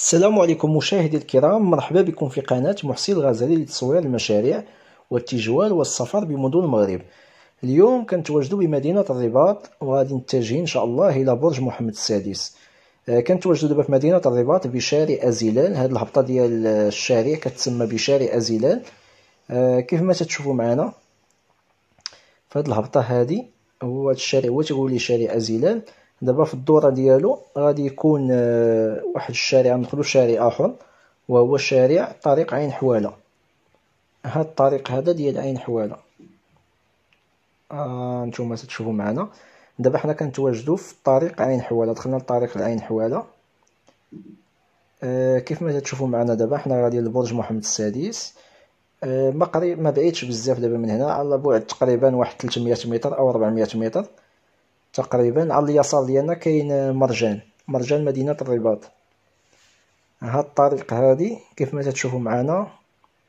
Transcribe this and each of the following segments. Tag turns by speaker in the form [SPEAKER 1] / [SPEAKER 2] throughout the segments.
[SPEAKER 1] السلام عليكم مشاهدي الكرام مرحبا بكم في قناة محسن الغزالي لتصوير المشاريع والتجوال والسفر بمدن المغرب اليوم كنتواجدوا بمدينة الرباط وغادي نتجه إن شاء الله إلى برج محمد السادس آه، كنتواجدوا دابا في مدينة الرباط بشارع أزيلان هاد الهبطة ديال الشارع كتسمى بشارع أزيلان آه، كيف ما تتشوفوا معنا فهاد الهبطة هادي هو هاد الشارع هو تيقول لي شارع أزيلان دابا في الدوره ديالو غادي يكون آه، واحد الشارع ندخلو شارع اخر وهو شارع طريق عين حواله هاد الطريق هذا ديال عين حواله آه نتوما تشوفوا معنا دابا حنا كنتواجدوا في طريق عين حواله دخلنا لطريق عين حواله آه كيف ما تشوفوا معنا دابا حنا غادي لبرج محمد السادس آه ما قريب ما بعيدش بزاف دابا من هنا على بعد تقريبا واحد 300 متر او 400 متر تقريبا على اليسار ديالنا كاين مرجان مرجان مدينه الرباط ها الطريق هذه كيف ما تتشوفو معنا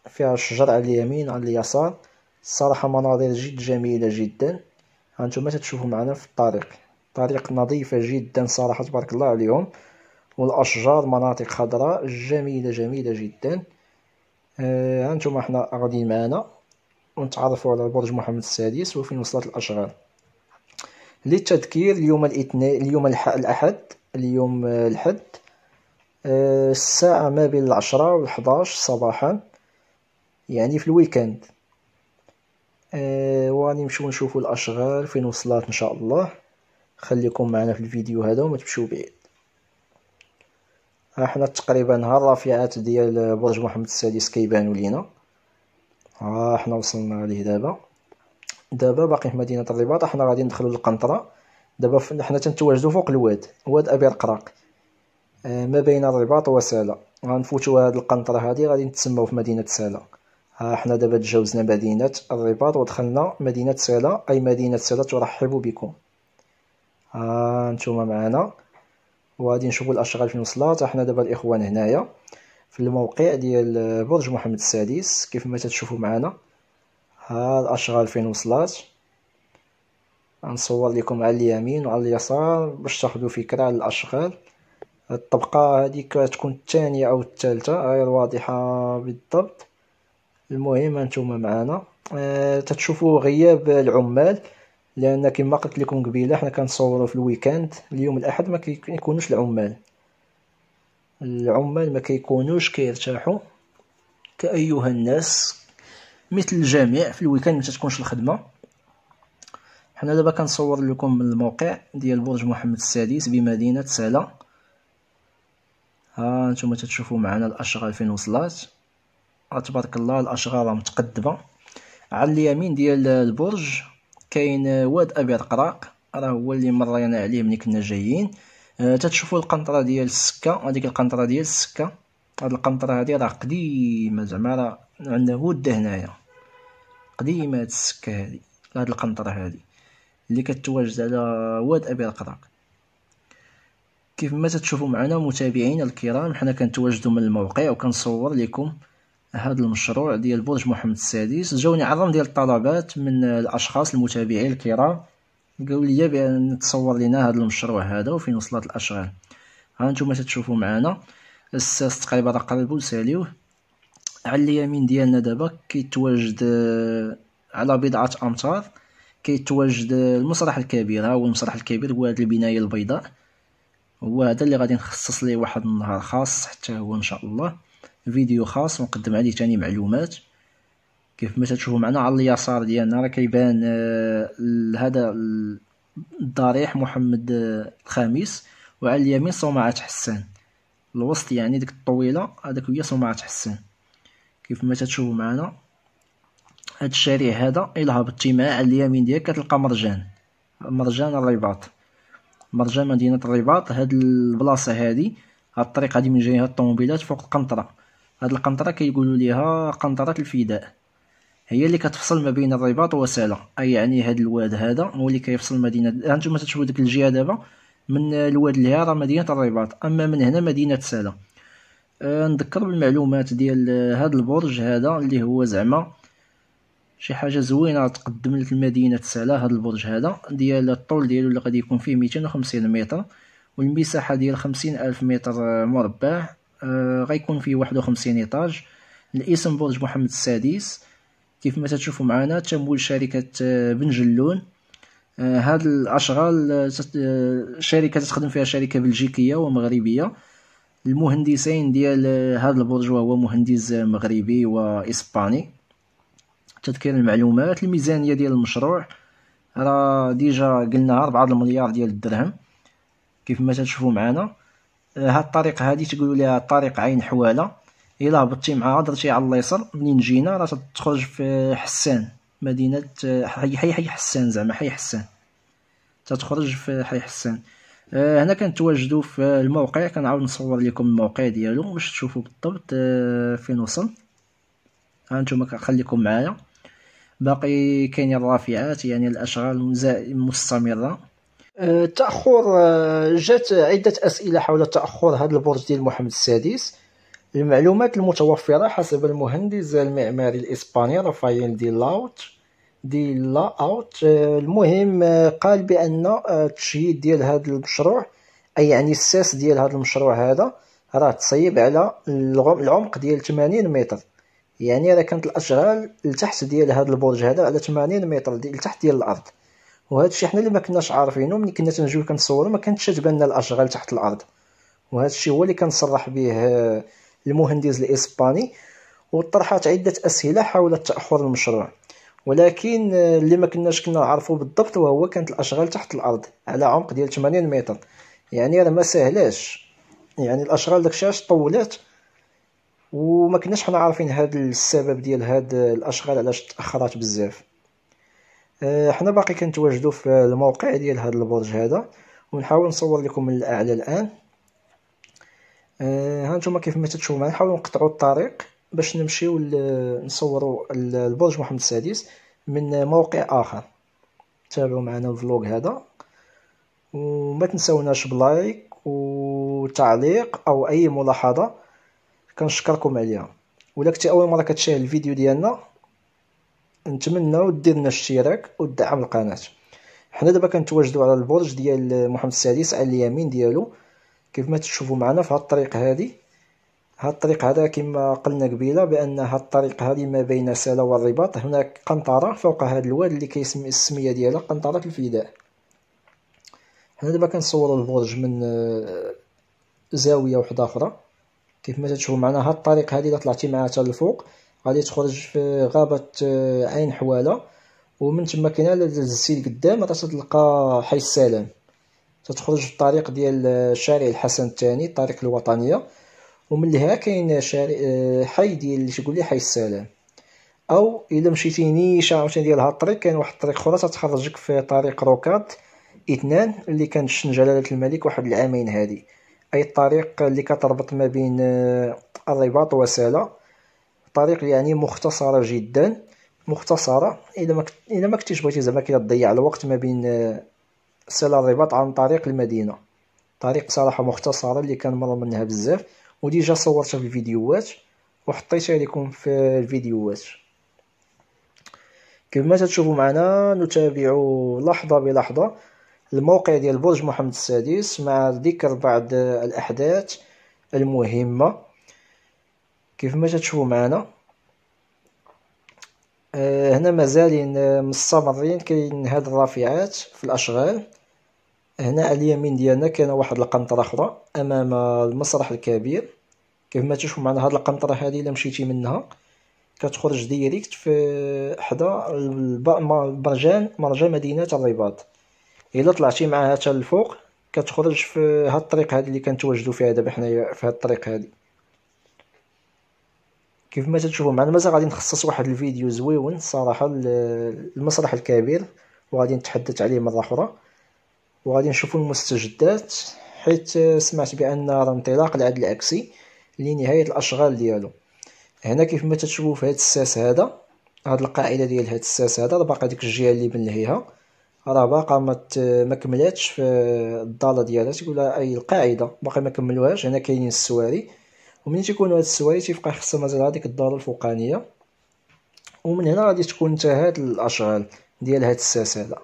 [SPEAKER 1] فيها الشجر على اليمين على اليسار الصراحه مناظر جد جميله جدا هانتوما تتشوفو معنا في الطريق طريق نظيفه جدا صراحه تبارك الله عليهم والاشجار مناطق خضراء جميله جميله جدا هانتوما آه، حنا غاديين معنا ونتعرفوا على برج محمد السادس وفين وصلت الاشغال للتذكير اليوم الاثنين اليوم الاحد اليوم الحد آه، الساعة ما بين العشرة والحداش صباحا يعني في الويكند آه، وغادي نمشيو نشوفو الاشغال فين وصلت ان شاء الله خليكم معنا في الفيديو هذا وما تمشيو بعيد احنا آه، تقريبا ها الرافعات ديال برج محمد السادس كيبانو لينا ها احنا وصلنا ليه دابا دابا باقي في مدينه الرباط حنا غادي ندخلوا للقنطره دابا حنا تنتواجدوا فوق الواد واد ابي رقراق آه ما بين الرباط وساله غنفوتوا هاد القنطره هادي غادي نتسموا في مدينه ساله ها حنا دابا تجاوزنا مدينه الرباط ودخلنا مدينه ساله اي مدينه ساله ترحب بكم ها نتوما معنا وغادي نشوفوا الاشغال فين وصلات حنا دابا الاخوان هنايا في الموقع ديال برج محمد السادس كيف ما معانا معنا ها الاشغال فين وصلت غنصور لكم على اليمين وعلى اليسار باش تاخذوا فكره على الاشغال الطبقه هذه كتكون الثانيه او الثالثه غير واضحه بالضبط المهم انتم معنا أه تشوفوا غياب العمال لان كما قلت لكم قبيله حنا كنصوروا في الويكاند اليوم الاحد ما كيكونوش العمال العمال ما كيكونوش كيرتاحوا كايها الناس مثل الجميع في الويكاند ما تكونش الخدمه حنا دابا كنصور لكم من الموقع ديال برج محمد السادس بمدينه سلا ها نتوما تتشوفوا معنا الاشغال فين وصلات تبارك الله الاشغال راه متقدمه على اليمين ديال البرج كاين واد ابي رقراق راه هو اللي مرينا عليه ملي كنا جايين آه تتشوفوا القنطره ديال السكه هذيك القنطره ديال السكه هاد القنطره هادي راه قديمه زعما راه عندنا ود هنايا قديمه هاد السكه هادي هاد القنطره هادي اللي كتواجد على واد ابي القراق كيف ما تشوفوا معنا متابعينا الكرام حنا كنتواجدوا من الموقع وكنصور لكم هذا المشروع ديال برج محمد السادس جاوني عظم ديال الطلبات من الاشخاص المتابعين الكرام قالوا لي بان تصور لنا هذا المشروع هذا وفين وصلت الاشغال ها انتم تشوفوا معنا الساس تقريبا قربوا ساليوه على اليمين ديالنا دابا كيتواجد آه، على بضعه امتار كيتواجد المسرح الكبير ها هو المسرح الكبير هو هذه البنايه البيضاء هو هذا اللي غادي نخصص ليه واحد النهار خاص حتى هو ان شاء الله فيديو خاص ونقدم عليه تاني معلومات كيف ما تشوفوا معنا على اليسار ديالنا راه كيبان آه، هذا الضريح محمد آه، الخامس وعلى اليمين صومعة حسان الوسط يعني ديك الطويله هذاك هي صومعة حسان كيف ما تتشوفوا معنا هاد الشارع هذا الى هبطتي معاه على اليمين ديالك كتلقى مرجان مرجان الرباط مرجان مدينه الرباط هاد البلاصه هادي هاد الطريق هادي من جهه الطوموبيلات فوق القنطره هاد القنطره كيقولوا ليها قنطره الفداء هي اللي كتفصل ما بين الرباط وسالا اي يعني هاد الواد هذا هو اللي كيفصل مدينه هانتوما تشوفوا ديك الجهه دابا من الواد لهي راه مدينه الرباط اما من هنا مدينه سالا آه، نذكر بالمعلومات ديال هذا آه، البرج هذا اللي هو زعما شي حاجه زوينه تقدم لك المدينه تسعلا هذا البرج هذا ديال الطول ديالو اللي غادي يكون فيه 250 متر والمساحه ديال 50 الف متر آه، مربع آه غيكون فيه 51 ايطاج الاسم برج محمد السادس كيف ما تشوفوا معنا تمول شركه بن جلون هاد الاشغال شركه تخدم فيها شركه بلجيكيه ومغربيه المهندسين ديال هاد البرجوا هو مهندس مغربي واسباني تذكير المعلومات الميزانيه ديال المشروع راه ديجا قلناها 4 المليار ديال الدرهم كيف ما تشوفوا معنا آه، هاد الطريق هادي تقولوا ليها طريق عين حواله الا هبطتي معها درتي على اليسر منين جينا راه تخرج في حسان مدينه آه، حي حي حسان زعما حي حسان تتخرج في حي حسان آه، هنا كنتواجدوا في الموقع كنعاود نصور لكم الموقع ديالو باش تشوفوا بالضبط آه، فين وصل نتوما كنخليكم معايا باقي كاين الرافعات يعني الاشغال مستمره التاخر آه، جات عده اسئله حول تاخر هذا البرج ديال محمد السادس المعلومات المتوفره حسب المهندس المعماري الاسباني رافائيل دي لاوت ديال لا اوت آه، المهم آه، قال بان آه، التشييد ديال هذا المشروع اي يعني الساس ديال هذا المشروع هذا راه تصيب على العمق ديال 80 متر يعني راه كانت الاشغال لتحت ديال هذا البرج هذا على 80 متر ديال لتحت ديال الارض وهذا الشيء حنا اللي ما كناش عارفينه ملي كنا تنجيو كنصوروا ما كانتش تبان الاشغال تحت الارض وهذا الشيء هو اللي كنصرح به المهندس الاسباني وطرحت عده اسئله حول تاخر المشروع ولكن آه، اللي ما كناش كنا نعرفو بالضبط وهو كانت الاشغال تحت الارض على عمق ديال 80 متر يعني راه ما سهلاش يعني الاشغال داكشي علاش طولات وما كناش حنا عارفين هاد السبب ديال هاد الاشغال علاش تاخرات بزاف آه، حنا باقي كنتواجدوا في الموقع ديال هاد البرج هذا ونحاول نصور لكم من الاعلى الان آه، ها نتوما كيف ما تتشوفوا معايا نحاول نقطعوا الطريق باش نمشيو نصوروا البرج محمد السادس من موقع اخر تابعوا معنا الفلوق هذا وما تنسوناش بلايك وتعليق او اي ملاحظه كنشكركم عليها ولا كنتي اول مره كتشاهد الفيديو ديالنا نتمنى دير لنا اشتراك ودعم القناه حنا دابا كنتواجدوا على البرج ديال محمد السادس على اليمين ديالو كيف ما تشوفوا معنا في هاد الطريق هذه هاد الطريق هذا كما قلنا قبيله بان هاد الطريق هذه ما بين سلا والرباط هناك قنطره فوق هاد الواد اللي كيسمي السميه ديالها قنطره الفداء حنا دابا كنصوروا البرج من آه، زاويه وحده اخرى كيف ما تشوفوا معنا هاد الطريق هذه الا طلعتي معها حتى للفوق غادي تخرج في غابه آه، عين حواله ومن تما كاين على السيل قدام تلقى حي السلام تتخرج في الطريق ديال آه، شارع الحسن الثاني الطريق الوطنيه ومن لها كاين شارع آه، حي ديال تقول لي حي السلام او الا مشيتي نيشان عاوتاني ديال هاد الطريق كاين واحد الطريق اخرى تتخرجك في طريق روكاد اثنان اللي كان شن جلاله الملك واحد العامين هادي اي الطريق اللي كتربط ما بين آه، الرباط وسالا طريق يعني مختصره جدا مختصره الا ما الا ما كنتيش بغيتي زعما كي تضيع الوقت ما بين آه، سالا الرباط عن طريق المدينه طريق صراحه مختصره اللي كان مر منها بزاف وديجا صورتها في الفيديوهات وحطيتها لكم في الفيديوهات كما تشوفوا معنا نتابع لحظه بلحظه الموقع ديال برج محمد السادس مع ذكر بعض الاحداث المهمه كيفما تشوفوا معنا آه، هنا مازالين مستمرين كاين هاد الرافعات في الاشغال هنا على اليمين ديالنا كان واحد القنطره اخرى امام المسرح الكبير كيف ما تشوف معنا هاد القنطره هذه الا مشيتي منها كتخرج ديريكت في حدا مرجان مرجان مدينه الرباط الا طلعتي معها حتى الفوق كتخرج في هاد الطريق هذه اللي كنتواجدوا فيها دابا حنايا في هاد الطريق هذه كيف ما تشوفوا معنا مازال غادي نخصص واحد الفيديو زويون الصراحه المسرح الكبير وغادي نتحدث عليه مره اخرى وغادي نشوفوا المستجدات حيت سمعت بان راه انطلاق العدل العكسي لنهايه الاشغال ديالو هنا كيف ما تتشوفوا في هذا الساس هذا هاد القاعده ديال هاد الساس هذا راه باقا ديك الجهه اللي بنلهيها راه باقا ما ما كملاتش في الضاله ديالها تيقول اي القاعده باقي ما كملوهاش هنا كاينين السواري ومنين تيكونوا هاد السواري تيبقى خصها مازال هذيك الضاله الفوقانيه ومن هنا غادي تكون انتهت الاشغال ديال هاد الساس هذا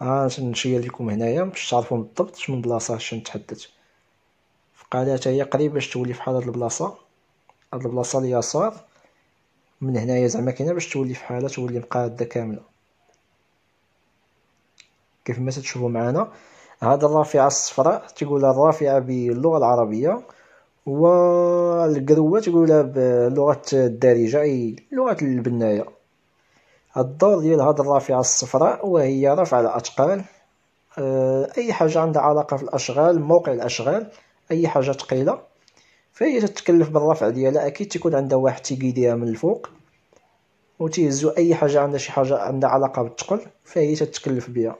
[SPEAKER 1] ها نشير لكم هنايا باش تعرفوا بالضبط شمن بلاصه شنو تحدد قالها هي قريب باش تولي فحال هاد البلاصه هاد البلاصه اليسار من هنايا زعما كاينه باش تولي فحالها تولي مقاده كامله كيف ما تشوفوا معنا هذا الرافعه الصفراء تقولها الرافعه باللغه العربيه والقروه تقولها بلغه الدارجه اي لغه البنايه الدور ديال هاد الرافعه الصفراء وهي رفع الأثقال آه، اي حاجه عندها علاقه في الاشغال موقع الاشغال اي حاجه ثقيله فهي تتكلف بالرفع ديالها اكيد تيكون عندها واحد تيقيديها من الفوق و تيهزو اي حاجه عندها شي حاجه عندها علاقه بالثقل فهي تتكلف بها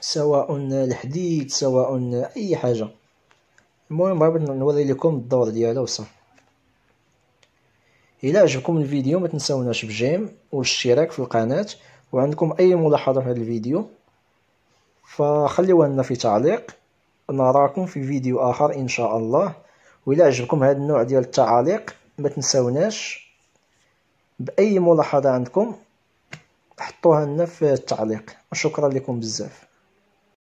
[SPEAKER 1] سواء الحديد سواء اي حاجه المهم بغيت نوري لكم الدور ديالها وصافي الى عجبكم الفيديو ما تنساوناش بجيم والاشتراك في القناه وعندكم اي ملاحظه في هذا الفيديو فخليوها لنا في تعليق نراكم في فيديو اخر ان شاء الله وإلا عجبكم هذا النوع ديال التعاليق ما تنساوناش باي ملاحظه عندكم حطوها لنا في التعليق وشكرا لكم بزاف